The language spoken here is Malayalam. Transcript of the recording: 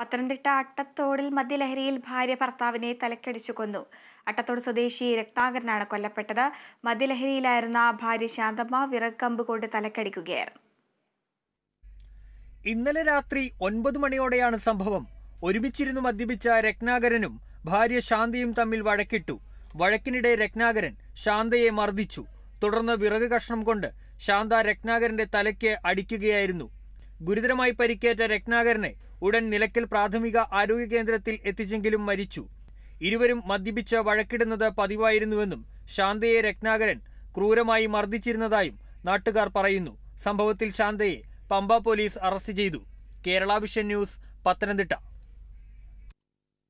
പത്തനംതിട്ട അട്ടത്തോടിൽ മദ്യലഹരിയിൽ ഭാര്യ ഭർത്താവിനെ തലക്കടിച്ചു കൊന്നു അട്ടത്തോട് സ്വദേശി രക്താകരനാണ് കൊല്ലപ്പെട്ടത് മദ്യലഹരിയിലായിരുന്ന ഭാര്യ ശാന്തമ്മ വിറക്കമ്പ് കൊണ്ട് തലക്കടിക്കുകയായിരുന്നു ഇന്നലെ രാത്രി ഒൻപത് മണിയോടെയാണ് സംഭവം ഒരുമിച്ചിരുന്നു മദ്യപിച്ച രത്നാകരനും ഭാര്യ ശാന്തിയും തമ്മിൽ വഴക്കിട്ടു വഴക്കിനിടെ രത്നാകരൻ ശാന്തയെ മർദ്ദിച്ചു തുടർന്ന് വിറക് കഷ്ണം കൊണ്ട് ശാന്ത രത്നാകരന്റെ തലയ്ക്ക് അടിക്കുകയായിരുന്നു ഗുരുതരമായി പരിക്കേറ്റ രത്നാകരനെ ഉടൻ നിലയ്ക്കൽ പ്രാഥമിക ആരോഗ്യ കേന്ദ്രത്തിൽ എത്തിച്ചെങ്കിലും മരിച്ചു ഇരുവരും മദ്യപിച്ച് വഴക്കിടുന്നത് പതിവായിരുന്നുവെന്നും ശാന്തയെ രത്നാകരൻ ക്രൂരമായി മർദ്ദിച്ചിരുന്നതായും നാട്ടുകാർ പറയുന്നു സംഭവത്തിൽ ശാന്തയെ പമ്പ പോലീസ് അറസ്റ്റ് ചെയ്തു കേരള വിഷൻ ന്യൂസ് പത്തനംതിട്ട